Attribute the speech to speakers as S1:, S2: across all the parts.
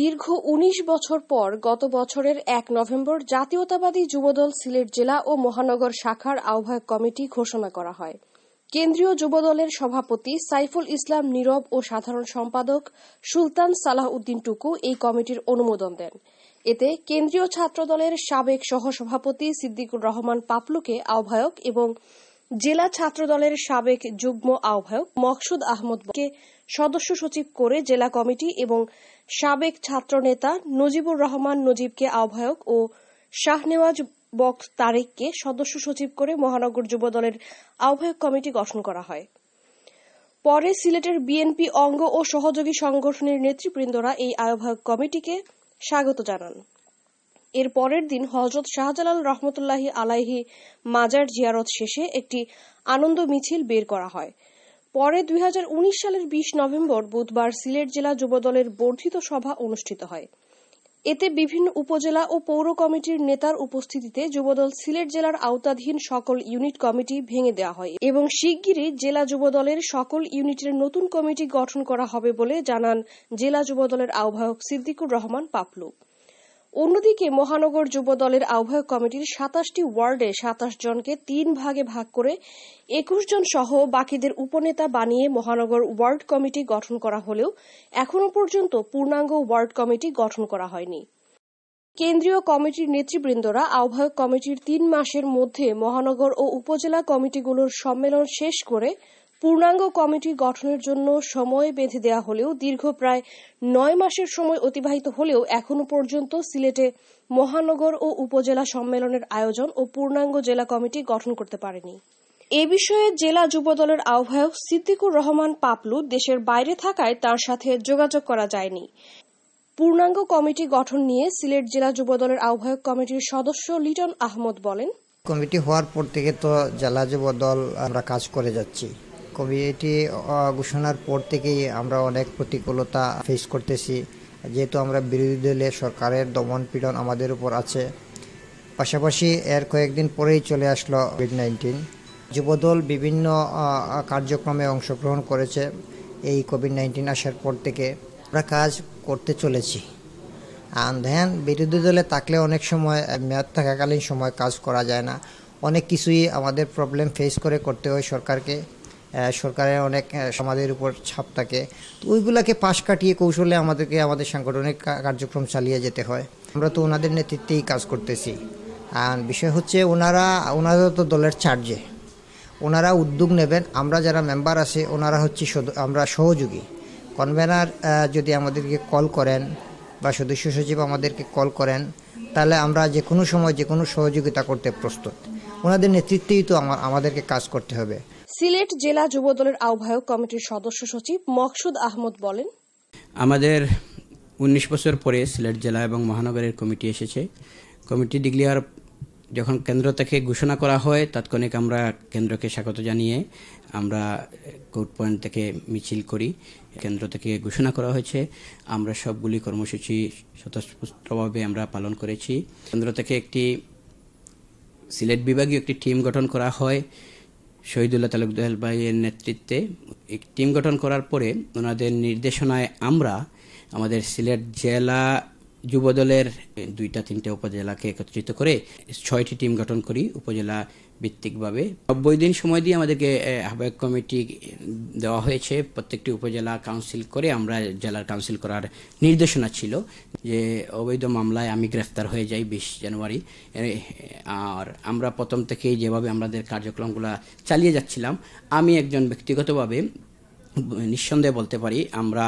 S1: দীর্ঘ ১৯ বছর পর গত বছরের এক নভেম্বর জাতীয়তাবাদী যুবদল সিলেট জেলা ও মহানগর শাখার আহ্বায়ক কমিটি ঘোষণা করা হয় কেন্দ্রীয় যুবদলের সভাপতি সাইফুল ইসলাম নীরব ও সাধারণ সম্পাদক সুলতান সালাহ উদ্দিন টুকু এই কমিটির অনুমোদন দেন এতে কেন্দ্রীয় ছাত্রদলের সাবেক সহসভাপতি সিদ্দিকুর রহমান পাপলুকে আহ্বায়ক এবং জেলা ছাত্রদলের সাবেক যুগ্ম আহ্বায়ক মকসুদ আহমদকে সদস্য সচিব করে জেলা কমিটি এবং সাবেক ছাত্রনেতা নজিবুর রহমান নজিবকে আহ্বায়ক ও শাহনেওয়াজ বক্স তারেককে সদস্য সচিব করে মহানগর যুবদলের আহ্বায়ক কমিটি গঠন করা হয় পরে সিলেটের বিএনপি অঙ্গ ও সহযোগী সংগঠনের নেতৃবৃন্দরা এই আহ্বায়ক কমিটিকে স্বাগত জানান এর পরের দিন হজরত শাহজালাল রহমতুল্লাহ আলাইহি মাজার জিয়ারত শেষে একটি আনন্দ মিছিল বের করা হয় পরে দুই সালের বিশ নভেম্বর বুধবার সিলেট জেলা যুবদলের বর্ধিত সভা অনুষ্ঠিত হয় এতে বিভিন্ন উপজেলা ও পৌর কমিটির নেতার উপস্থিতিতে যুবদল সিলেট জেলার আওতাধীন সকল ইউনিট কমিটি ভেঙে দেওয়া হয় এবং শিগগিরই জেলা যুবদলের সকল ইউনিটের নতুন কমিটি গঠন করা হবে বলে জানান জেলা যুবদলের আহ্বায়ক সিদ্দিকুর রহমান পাপলু অন্যদিকে মহানগর যুব দলের আহ্বায়ক কমিটির সাতাশটি ওয়ার্ডে সাতাশ জনকে তিন ভাগে ভাগ করে একুশ জন সহ বাকিদের উপনেতা বানিয়ে মহানগর ওয়ার্ড কমিটি গঠন করা হলেও এখনও পর্যন্ত পূর্ণাঙ্গ ওয়ার্ড কমিটি গঠন করা হয়নি কেন্দ্রীয় কমিটির নেতৃবৃন্দরা আহ্বায়ক কমিটির তিন মাসের মধ্যে মহানগর ও উপজেলা কমিটিগুলোর সম্মেলন শেষ করে পূর্ণাঙ্গ কমিটি গঠনের জন্য সময় বেঁধে দেওয়া হলেও দীর্ঘ প্রায় নয় মাসের সময় অতিবাহিত হলেও এখনও পর্যন্ত সিলেটে মহানগর ও উপজেলা সম্মেলনের আয়োজন ও পূর্ণাঙ্গ জেলা কমিটি গঠন করতে পারেনি এ বিষয়ে জেলা যুবদলের আহ্বায়ক সিদ্দিকুর রহমান পাপলু দেশের বাইরে থাকায় তার সাথে যোগাযোগ করা যায়নি পূর্ণাঙ্গ কমিটি গঠন নিয়ে সিলেট জেলা যুবদলের আহ্বায়ক কমিটির সদস্য লিটন আহমদ বলেন
S2: কমিটি হওয়ার পর থেকে তো জেলা যুবদল আমরা কাজ করে যাচ্ছি কমিউনিটি ঘোষণার পর থেকেই আমরা অনেক প্রতিকূলতা ফেস করতেছি যেহেতু আমরা বিরোধী দলে সরকারের দমন পীড়ন আমাদের উপর আছে পাশাপাশি এর কয়েকদিন পরেই চলে আসলো কোভিড নাইন্টিন যুবদল বিভিন্ন কার্যক্রমে অংশগ্রহণ করেছে এই কোভিড নাইন্টিন আসার পর থেকে আমরা কাজ করতে চলেছি আর ধ্যান বিরোধী দলে থাকলে অনেক সময় মেয়াদ থাকাকালীন সময় কাজ করা যায় না অনেক কিছুই আমাদের প্রবলেম ফেস করে করতে হয় সরকারকে সরকারের অনেক সমাজের উপর ছাপ থাকে তো ওইগুলাকে পাশ কাটিয়ে কৌশলে আমাদেরকে আমাদের সাংগঠনিক কার্যক্রম চালিয়ে যেতে হয় আমরা তো ওনাদের নেতৃত্বেই কাজ করতেছি আর বিষয় হচ্ছে ওনারা ওনারা তো দলের চার্জে ওনারা উদ্যোগ নেবেন আমরা যারা মেম্বার আছে ওনারা হচ্ছে আমরা সহযোগী কনভেনার যদি আমাদেরকে কল করেন বা সদস্য সচিব আমাদেরকে কল করেন তাহলে আমরা যে কোনো সময় যে কোনো সহযোগিতা করতে প্রস্তুত ওনাদের নেতৃত্বেই তো আমাদেরকে কাজ করতে
S3: হবে
S1: সিলেট জেলা যুবদলের আহ্বায়ক কমিটির সদস্য সচিব মকসুদ আহমদ বলেন
S3: আমাদের উনিশ বছর পরে সিলেট জেলা এবং মহানগরের কমিটি এসেছে কমিটি ডিগ্লিয়ার যখন কেন্দ্র থেকে ঘোষণা করা হয় তাৎক্ষণিক আমরা কেন্দ্রকে স্বাগত জানিয়ে আমরা কোর্ট পয়েন্ট থেকে মিছিল করি কেন্দ্র থেকে ঘোষণা করা হয়েছে আমরা সবগুলি কর্মসূচি স্বতঃস্ফূর্তভাবে আমরা পালন করেছি কেন্দ্র থেকে একটি সিলেট বিভাগীয় একটি টিম গঠন করা হয় শহীদুল্লাহ তালুকদাল ভাইয়ের নেতৃত্বে টিম গঠন করার পরে ওনাদের নির্দেশনায় আমরা আমাদের সিলেট জেলা যুবদলের দুইটা তিনটা উপজেলাকে একত্রিত করে ছয়টি টিম গঠন করি উপজেলা ভিত্তিকভাবে নব্বই দিন সময় দিয়ে আমাদেরকে আহ্বায়ক কমিটি দেওয়া হয়েছে প্রত্যেকটি উপজেলা কাউন্সিল করে আমরা জেলার কাউন্সিল করার নির্দেশনা ছিল যে অবৈধ মামলায় আমি গ্রেফতার হয়ে যাই বিশ জানুয়ারি আর আমরা প্রথম থেকেই যেভাবে আমাদের কার্যক্রমগুলো চালিয়ে যাচ্ছিলাম আমি একজন ব্যক্তিগতভাবে নিঃসন্দেহে বলতে পারি আমরা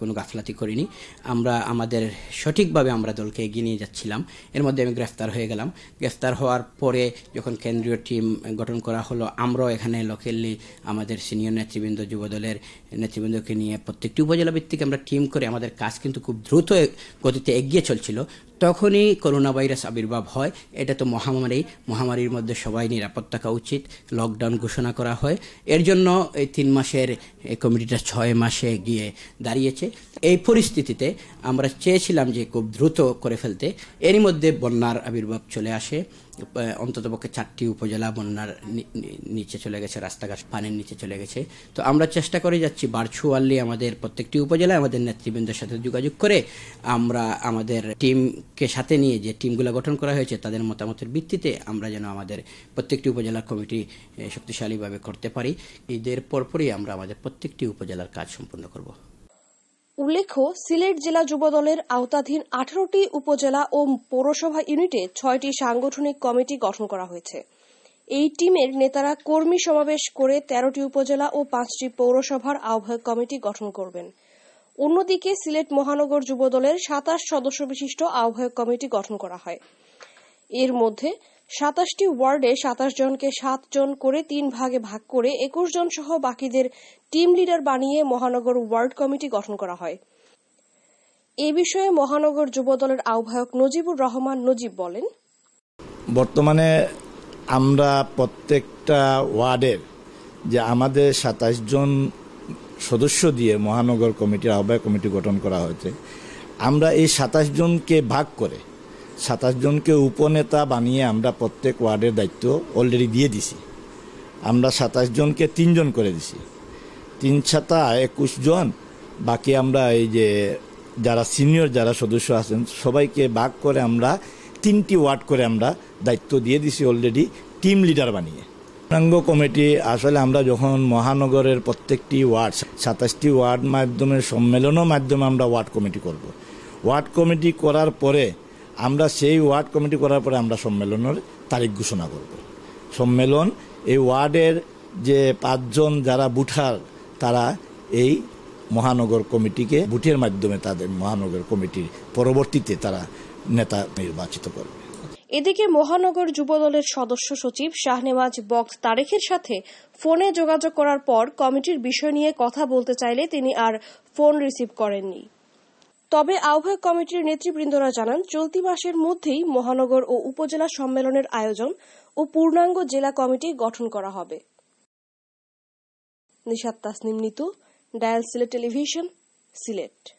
S3: কোনো গাফলাতি করিনি আমরা আমাদের সঠিকভাবে আমরা দলকে এগিয়ে নিয়ে যাচ্ছিলাম এর মধ্যে আমি গ্রেফতার হয়ে গেলাম গ্রেফতার হওয়ার পরে যখন কেন্দ্রীয় টিম গঠন করা হলো আমরাও এখানে লোকেললি আমাদের সিনিয়র নেতৃবৃন্দ যুবদলের নেতৃবৃন্দকে নিয়ে প্রত্যেকটি উপজেলা ভিত্তিক আমরা টিম করে আমাদের কাজ কিন্তু খুব দ্রুত গতিতে এগিয়ে চলছিল তখনই করোনা ভাইরাস আবির্ভাব হয় এটা তো মহামারী মহামারীর মধ্যে সবাই নিরাপদ থাকা উচিত লকডাউন ঘোষণা করা হয় এর জন্য এই তিন মাসের কমিটিটা ছয় মাসে গিয়ে দাঁড়িয়েছে এই পরিস্থিতিতে আমরা চেয়েছিলাম যে খুব দ্রুত করে ফেলতে এরই মধ্যে বন্যার আবির্ভাব চলে আসে অন্ততপক্ষে চারটি উপজেলা বন্যার নিচে চলে গেছে রাস্তাঘাট পানির নিচে চলে গেছে তো আমরা চেষ্টা করে যাচ্ছি ভার্চুয়ালি আমাদের প্রত্যেকটি উপজেলায় আমাদের নেতৃবৃন্দের সাথে যোগাযোগ করে আমরা আমাদের টিমকে সাথে নিয়ে যে টিমগুলো গঠন করা হয়েছে তাদের মতামতের ভিত্তিতে আমরা যেন আমাদের প্রত্যেকটি উপজেলার কমিটি শক্তিশালীভাবে করতে পারি ঈদের পরপরই আমরা আমাদের প্রত্যেকটি উপজেলার কাজ সম্পন্ন করব
S1: উল্লেখ্য সিলেট জেলা যুবদলের আওতাধীন আঠারোটি উপজেলা ও পৌরসভা ইউনিটে ছয়টি সাংগঠনিক কমিটি গঠন করা হয়েছে এই টিমের নেতারা কর্মী সমাবেশ করে তেরোটি উপজেলা ও পাঁচটি পৌরসভার আহ্বায়ক কমিটি গঠন করবেন অন্যদিকে সিলেট মহানগর যুবদলের সাতাশ সদস্য বিশিষ্ট আহ্বায়ক কমিটি গঠন করা হয় এর মধ্যে সাতাশটি ওয়ার্ডে সাতাশ জনকে সাত জন করে তিন ভাগে ভাগ করে একুশ জন সহ বাকিদের টিম লিডার বানিয়ে মহানগর ওয়ার্ড কমিটি গঠন করা হয় এ বিষয়ে মহানগর যুব দলের আহ্বায়ক নজিবুর রহমান নজিব বলেন
S4: বর্তমানে আমরা প্রত্যেকটা ওয়ার্ডের যে আমাদের সাতাশ জন সদস্য দিয়ে মহানগর কমিটির আহ্বায়ক কমিটি গঠন করা হয়েছে আমরা এই সাতাশ জনকে ভাগ করে সাতাশ জনকে উপনেতা বানিয়ে আমরা প্রত্যেক ওয়ার্ডের দায়িত্ব অলরেডি দিয়ে দিছি আমরা সাতাশ জনকে তিনজন করে দিছি তিন ছাতা একুশ জন বাকি আমরা এই যে যারা সিনিয়র যারা সদস্য আছেন সবাইকে ভাগ করে আমরা তিনটি ওয়ার্ড করে আমরা দায়িত্ব দিয়ে দিছি অলরেডি টিম লিডার বানিয়ে পূর্ণাঙ্গ কমিটি আসলে আমরা যখন মহানগরের প্রত্যেকটি ওয়ার্ড সাতাশটি ওয়ার্ড মাধ্যমে সম্মেলনও মাধ্যমে আমরা ওয়ার্ড কমিটি করব ওয়ার্ড কমিটি করার পরে আমরা সেই ওয়ার্ড কমিটি করার পরে আমরা সম্মেলনের তারিখ ঘোষণা করব সম্মেলন এই ওয়ার্ডের যে পাঁচজন যারা বুঠার তারা এই মহানগর কমিটিকে বুটের মাধ্যমে তাদের মহানগর কমিটির পরবর্তীতে তারা নেতা নির্বাচিত করবে
S1: এদিকে মহানগর যুবদলের সদস্য সচিব শাহনেওয়াজ বক্স তারেখের সাথে ফোনে যোগাযোগ করার পর কমিটির বিষয় নিয়ে কথা বলতে চাইলে তিনি আর ফোন রিসিভ করেননি তবে আহ্বায়ক কমিটির নেতৃবৃন্দরা জানান চলতি মাসের মধ্যেই মহানগর ও উপজেলা সম্মেলনের আয়োজন ও পূর্ণাঙ্গ জেলা কমিটি গঠন করা হবে নিশাত তাসনিম নিতু ডায়াল সিলেট টেলিভিশন সিলেট